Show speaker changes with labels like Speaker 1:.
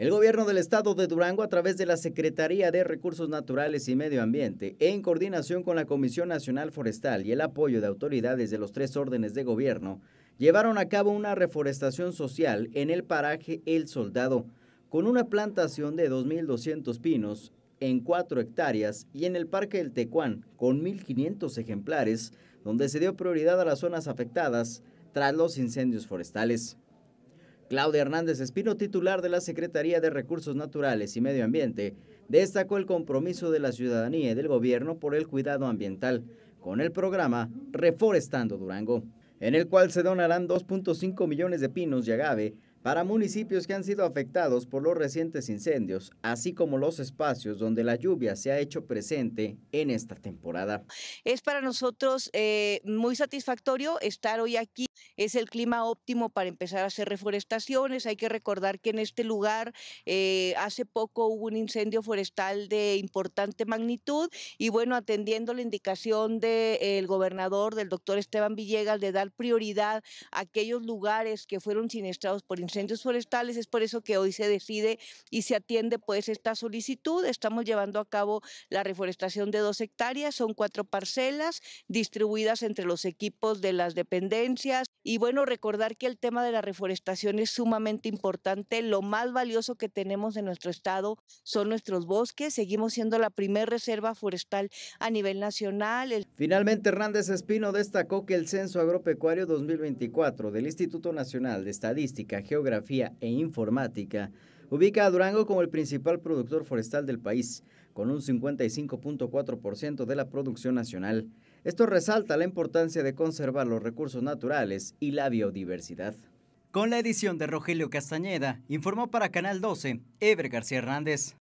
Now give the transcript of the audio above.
Speaker 1: El gobierno del estado de Durango, a través de la Secretaría de Recursos Naturales y Medio Ambiente, en coordinación con la Comisión Nacional Forestal y el apoyo de autoridades de los tres órdenes de gobierno, llevaron a cabo una reforestación social en el paraje El Soldado, con una plantación de 2.200 pinos en 4 hectáreas y en el Parque El Tecuán, con 1.500 ejemplares, donde se dio prioridad a las zonas afectadas tras los incendios forestales. Claudia Hernández Espino, titular de la Secretaría de Recursos Naturales y Medio Ambiente, destacó el compromiso de la ciudadanía y del gobierno por el cuidado ambiental con el programa Reforestando Durango, en el cual se donarán 2.5 millones de pinos y agave para municipios que han sido afectados por los recientes incendios, así como los espacios donde la lluvia se ha hecho presente en esta temporada.
Speaker 2: Es para nosotros eh, muy satisfactorio estar hoy aquí. Es el clima óptimo para empezar a hacer reforestaciones. Hay que recordar que en este lugar eh, hace poco hubo un incendio forestal de importante magnitud y bueno, atendiendo la indicación del gobernador, del doctor Esteban Villegas, de dar prioridad a aquellos lugares que fueron siniestrados por incendios centros forestales. Es por eso que hoy se decide y se atiende pues esta solicitud. Estamos llevando a cabo la reforestación de dos hectáreas, son cuatro parcelas distribuidas entre los equipos de las dependencias. Y bueno, recordar que el tema de la reforestación es sumamente importante. Lo más valioso que tenemos en nuestro estado son nuestros bosques. Seguimos siendo la primera reserva forestal a nivel nacional.
Speaker 1: Finalmente, Hernández Espino destacó que el Censo Agropecuario 2024 del Instituto Nacional de Estadística Geo Geografía e Informática, ubica a Durango como el principal productor forestal del país, con un 55.4% de la producción nacional. Esto resalta la importancia de conservar los recursos naturales y la biodiversidad. Con la edición de Rogelio Castañeda, informó para Canal 12, Ever García Hernández.